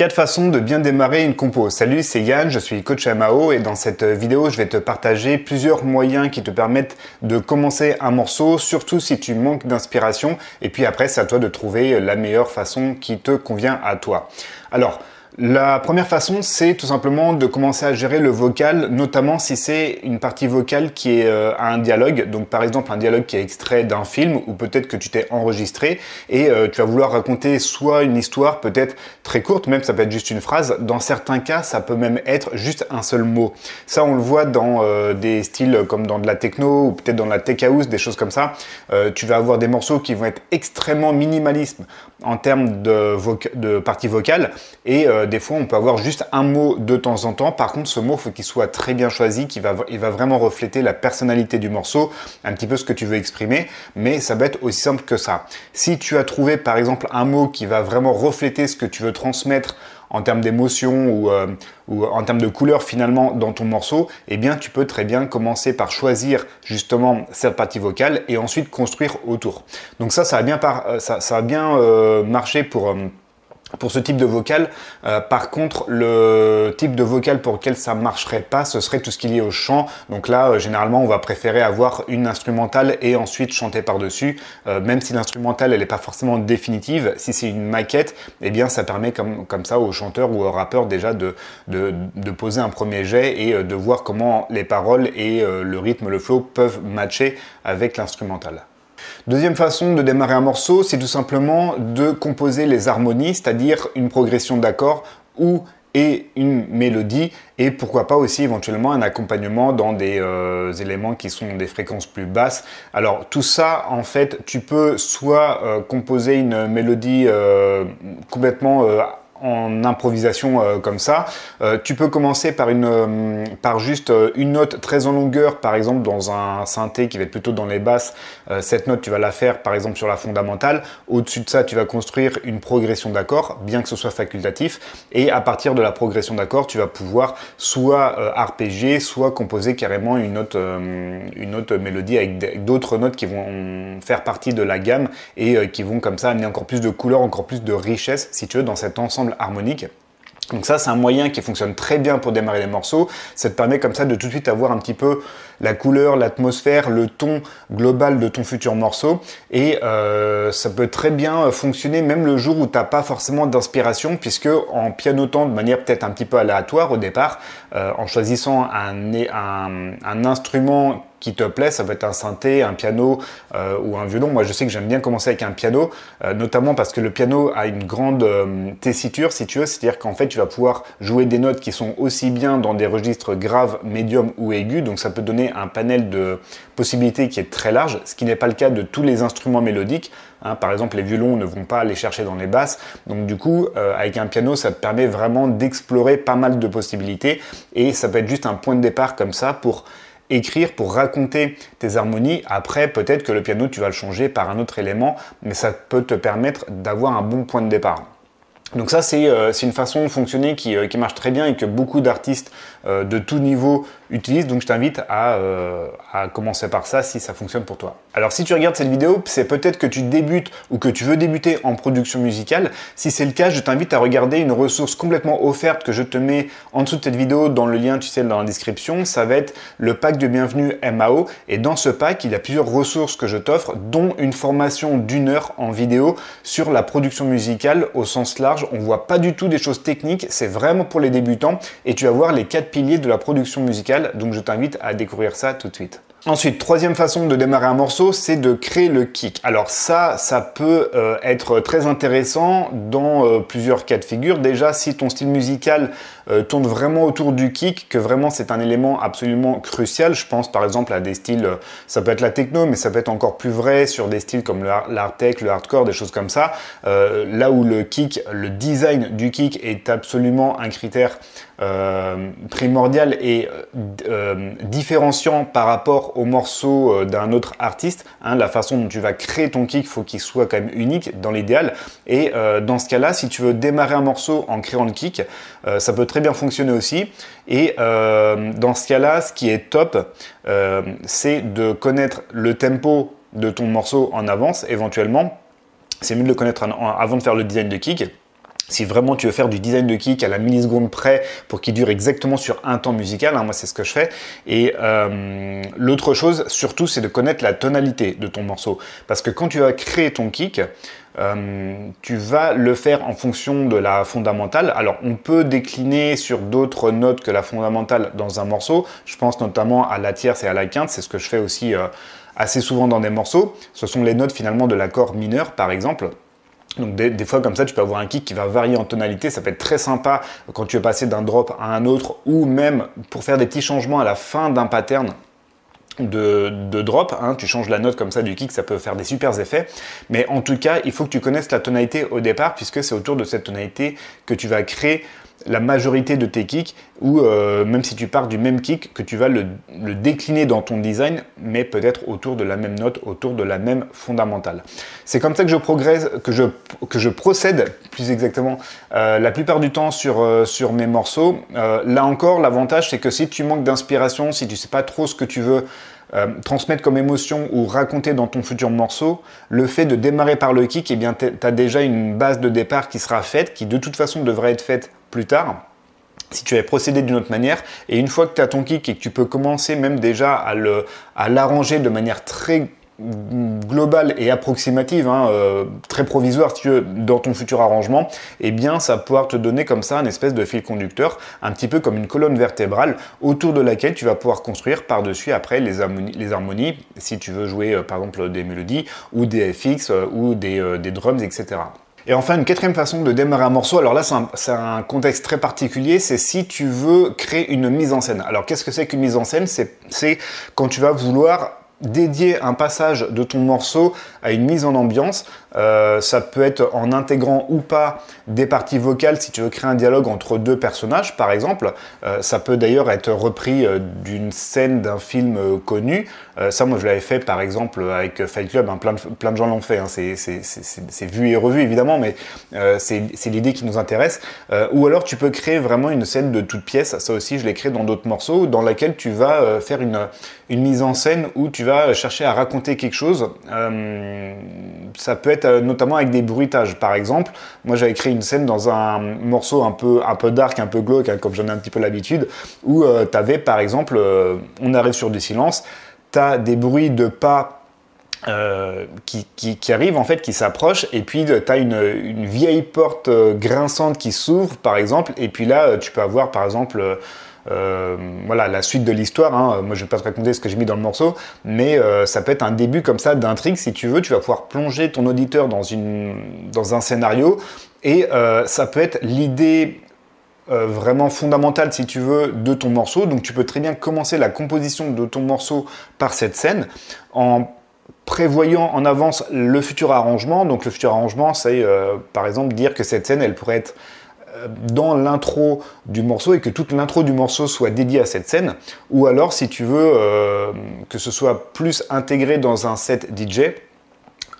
4 façons de bien démarrer une compo. Salut, c'est Yann, je suis coach Mao et dans cette vidéo, je vais te partager plusieurs moyens qui te permettent de commencer un morceau, surtout si tu manques d'inspiration. Et puis après, c'est à toi de trouver la meilleure façon qui te convient à toi. Alors, la première façon, c'est tout simplement de commencer à gérer le vocal, notamment si c'est une partie vocale qui est euh, un dialogue. Donc par exemple un dialogue qui est extrait d'un film ou peut-être que tu t'es enregistré et euh, tu vas vouloir raconter soit une histoire peut-être très courte, même ça peut être juste une phrase. Dans certains cas, ça peut même être juste un seul mot. Ça, on le voit dans euh, des styles comme dans de la techno ou peut-être dans la tech house, des choses comme ça. tu vas avoir des morceaux qui vont être extrêmement minimalistes en termes de, de partie vocale et des fois, on peut avoir juste un mot de temps en temps. Par contre, ce mot, faut qu'il soit très bien choisi, qu'il va, il va vraiment refléter la personnalité du morceau, un petit peu ce que tu veux exprimer. Mais ça va être aussi simple que ça. Si tu as trouvé, par exemple, un mot qui va vraiment refléter ce que tu veux transmettre en termes d'émotion ou, euh, en termes de couleur finalement dans ton morceau, eh bien tu peux très bien commencer par choisir justement cette partie vocale et ensuite construire autour. Donc ça, ça a bien, euh, ça, bien euh, marché pour pour ce type de vocal. Euh, par contre, le type de vocal pour lequel ça marcherait pas, ce serait tout ce qui est au chant. Donc là, euh, généralement, on va préférer avoir une instrumentale et ensuite chanter par-dessus. Euh, même si l'instrumentale, elle n'est pas forcément définitive, si c'est une maquette, eh bien, ça permet comme, comme ça au chanteur ou au rappeur déjà de, de, de, poser un premier jet et de voir comment les paroles et le rythme, le flow peuvent matcher avec l'instrumental. Deuxième façon de démarrer un morceau, c'est tout simplement de composer les harmonies, c'est-à-dire une progression d'accords ou et une mélodie et pourquoi pas aussi éventuellement un accompagnement dans des euh, éléments qui sont des fréquences plus basses. Alors tout ça en fait tu peux soit euh, composer une mélodie euh, complètement en improvisation euh, comme ça. Euh, tu peux commencer par, une, euh, par juste une note très en longueur, par exemple dans un synthé qui va être plutôt dans les basses. cette note, tu vas la faire par exemple sur la fondamentale. Au-dessus de ça, tu vas construire une progression d'accords, bien que ce soit facultatif. Et à partir de la progression d'accords, tu vas pouvoir soit arpéger, soit composer carrément une note une autre mélodie avec d'autres notes qui vont faire partie de la gamme et qui vont comme ça amener encore plus de couleurs encore plus de richesse, si tu veux, dans cet ensemble harmonique. Donc ça, c'est un moyen qui fonctionne très bien pour démarrer les morceaux. Ça te permet comme ça de tout de suite avoir un petit peu la couleur, l'atmosphère, le ton global de ton futur morceau. Et euh, ça peut très bien fonctionner même le jour où t'as pas forcément d'inspiration, puisque en pianotant de manière peut-être un petit peu aléatoire au départ, euh, en choisissant un, un, un instrument qui te plaît, ça peut être un synthé, un piano euh, ou un violon. Moi, je sais que j'aime bien commencer avec un piano, euh, notamment parce que le piano a une grande euh, tessiture, si tu veux, c'est-à-dire qu'en fait, tu vas pouvoir jouer des notes qui sont aussi bien dans des registres graves, médiums ou aigus, donc ça peut donner un panel de possibilités qui est très large, ce qui n'est pas le cas de tous les instruments mélodiques. Hein. par exemple, les violons ne vont pas aller chercher dans les basses, donc du coup, avec un piano, ça te permet vraiment d'explorer pas mal de possibilités, et ça peut être juste un point de départ comme ça pour écrire, pour raconter tes harmonies. Après, peut-être que le piano, tu vas le changer par un autre élément, mais ça peut te permettre d'avoir un bon point de départ. Donc ça, euh, c'est une façon de fonctionner euh, qui, marche très bien et que beaucoup d'artistes euh, de tout niveau utilisent. Donc je t'invite à, à, commencer par ça si ça fonctionne pour toi. Alors si tu regardes cette vidéo, c'est peut-être que tu débutes ou que tu veux débuter en production musicale. Si c'est le cas, je t'invite à regarder une ressource complètement offerte que je te mets en dessous de cette vidéo dans le lien, tu sais, dans la description. Ça va être le pack de bienvenue MAO. Et dans ce pack, il y a plusieurs ressources que je t'offre, dont une formation d'une heure en vidéo sur la production musicale au sens large on ne voit pas du tout des choses techniques, c'est vraiment pour les débutants et tu vas voir les quatre piliers de la production musicale, donc je t'invite à découvrir ça tout de suite. Ensuite, troisième façon de démarrer un morceau, c'est de créer le kick. Alors ça, ça peut euh, être très intéressant dans euh, plusieurs cas de figure. Déjà, si ton style musical euh, tourne vraiment autour du kick, que vraiment c'est un élément absolument crucial, je pense par exemple à des styles, ça peut être la techno, mais ça peut être encore plus vrai sur des styles comme l'art tech, le hardcore, des choses comme ça, là où le kick, le design du kick est absolument un critère euh, primordial et euh, euh, différenciant par rapport au morceau d'un autre artiste. Hein, la façon dont tu vas créer ton kick, il faut qu'il soit quand même unique dans l'idéal. Et dans ce cas-là, si tu veux démarrer un morceau en créant le kick, ça peut très bien fonctionner aussi. Et dans ce cas-là, ce qui est top, c'est de connaître le tempo de ton morceau en avance éventuellement. C'est mieux de le connaître avant de faire le design de kick si vraiment tu veux faire du design de kick à la milliseconde près pour qu'il dure exactement sur un temps musical, hein, moi c'est ce que je fais. Et euh, l'autre chose surtout c'est de connaître la tonalité de ton morceau. Parce que quand tu vas créer ton kick, euh, tu vas le faire en fonction de la fondamentale. Alors on peut décliner sur d'autres notes que la fondamentale dans un morceau. Je pense notamment à la tierce et à la quinte, c'est ce que je fais aussi euh, assez souvent dans des morceaux. Ce sont les notes finalement de l'accord mineur par exemple. Donc des, fois comme ça, tu peux avoir un kick qui va varier en tonalité, ça peut être très sympa quand tu veux passer d'un drop à un autre, ou même pour faire des petits changements à la fin d'un pattern. De, drop, hein. tu changes la note comme ça du kick, ça peut faire des super effets, mais en tout cas, il faut que tu connaisses la tonalité au départ, puisque c'est autour de cette tonalité que tu vas créer la majorité de tes kicks, ou euh, même si tu pars du même kick, que tu vas le, décliner dans ton design, mais peut-être autour de la même note, autour de la même fondamentale. C'est comme ça que je progresse, que je, que je procède plus exactement euh, la plupart du temps sur, euh, sur mes morceaux. là encore, l'avantage c'est que si tu manques d'inspiration, si tu sais pas trop ce que tu veux transmettre comme émotion ou raconter dans ton futur morceau, le fait de démarrer par le kick, et eh bien, tu as déjà une base de départ qui sera faite, qui de toute façon devrait être faite plus tard si tu avais procédé d'une autre manière. Et une fois que tu as ton kick et que tu peux commencer même déjà à l'arranger de manière très globale et approximative, hein, euh, très provisoire si tu veux, dans ton futur arrangement, et eh bien ça va pouvoir te donner comme ça un espèce de fil conducteur, un petit peu comme une colonne vertébrale autour de laquelle tu vas pouvoir construire par-dessus après les harmonies, si tu veux jouer euh, par exemple des mélodies ou des FX euh, ou des drums, etc. Et enfin, une quatrième façon de démarrer un morceau, alors là c'est un, un, contexte très particulier, c'est si tu veux créer une mise en scène. Alors qu'est-ce que c'est qu'une mise en scène C'est quand tu vas vouloir dédier un passage de ton morceau à une mise en ambiance. Euh, ça peut être en intégrant ou pas des parties vocales si tu veux créer un dialogue entre deux personnages, par exemple. Euh, ça peut d'ailleurs être repris euh, d'une scène d'un film connu. ça, moi, je l'avais fait, par exemple, avec Fight Club. Hein. plein, de, gens l'ont fait. Hein. c'est vu et revu, évidemment, mais c'est l'idée qui nous intéresse. ou alors, tu peux créer vraiment une scène de toute pièce. Ça aussi, je l'ai créé dans d'autres morceaux, dans laquelle tu vas faire une, mise en scène où tu vas chercher à raconter quelque chose. ça peut être euh, notamment avec des bruitages. Par exemple, moi j'avais écrit une scène dans un morceau un peu, un peu dark, un peu glauque, hein, comme j'en ai un petit peu l'habitude, où euh, tu avais par exemple, euh, on arrive sur du silence, tu as des bruits de pas qui, qui, qui, arrive en fait, qui s'approche, et puis tu as une, vieille porte grinçante qui s'ouvre par exemple, et puis là tu peux avoir par exemple euh, voilà, la suite de l'histoire. Hein. Moi, je ne vais pas te raconter ce que j'ai mis dans le morceau, mais euh, ça peut être un début comme ça d'intrigue. Si tu veux, tu vas pouvoir plonger ton auditeur dans, un scénario et euh, ça peut être l'idée vraiment fondamentale, si tu veux, de ton morceau. Donc tu peux très bien commencer la composition de ton morceau par cette scène en prévoyant en avance le futur arrangement. Donc le futur arrangement, c'est par exemple dire que cette scène, elle pourrait être euh, dans l'intro du morceau et que toute l'intro du morceau soit dédiée à cette scène, ou alors si tu veux euh, que ce soit plus intégré dans un set DJ,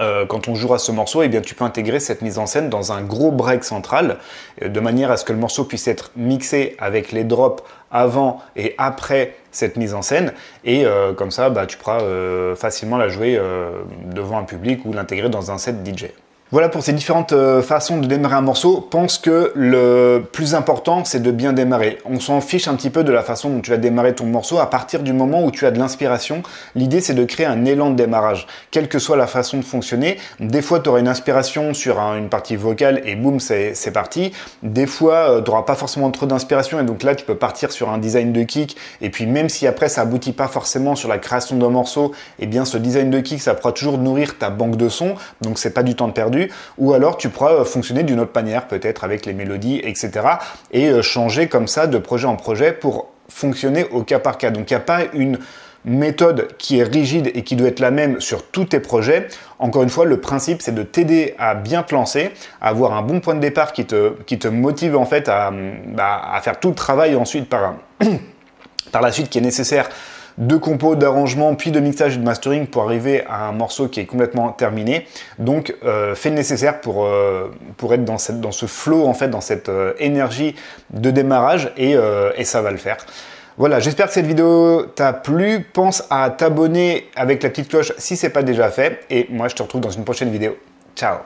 euh, quand on jouera ce morceau, et eh bien, tu peux intégrer cette mise en scène dans un gros break central, de manière à ce que le morceau puisse être mixé avec les drops avant et après cette mise en scène, et comme ça, bah, tu pourras facilement la jouer devant un public ou l'intégrer dans un set DJ. Voilà pour ces différentes euh, façons de démarrer un morceau. Pense que le plus important, c'est de bien démarrer. On s'en fiche un petit peu de la façon dont tu vas démarrer ton morceau. À partir du moment où tu as de l'inspiration, l'idée, c'est de créer un élan de démarrage. Quelle que soit la façon de fonctionner, des fois, tu auras une inspiration sur une partie vocale et boum, c'est parti. Des fois, euh, tu n'auras pas forcément trop d'inspiration et donc là, tu peux partir sur un design de kick. Et puis, même si après, ça aboutit pas forcément sur la création d'un morceau, eh bien, ce design de kick, ça pourra toujours nourrir ta banque de sons. Donc, c'est pas du temps perdu ou alors tu pourras euh, fonctionner d'une autre manière, peut-être avec les mélodies, etc. Et euh, changer comme ça de projet en projet pour fonctionner au cas par cas. Donc il n'y a pas une méthode qui est rigide et qui doit être la même sur tous tes projets. Encore une fois, le principe, c'est de t'aider à bien te lancer, à avoir un bon point de départ qui te, motive en fait bah, à, faire tout le travail ensuite par la suite qui est nécessaire de compos, d'arrangement, puis de mixage et de mastering pour arriver à un morceau qui est complètement terminé. Donc euh, fais le nécessaire pour, euh, être dans, ce flow, en fait, dans cette euh, énergie de démarrage et, et ça va le faire. Voilà, j'espère que cette vidéo t'a plu. Pense à t'abonner avec la petite cloche si ce n'est pas déjà fait. Et moi, je te retrouve dans une prochaine vidéo. Ciao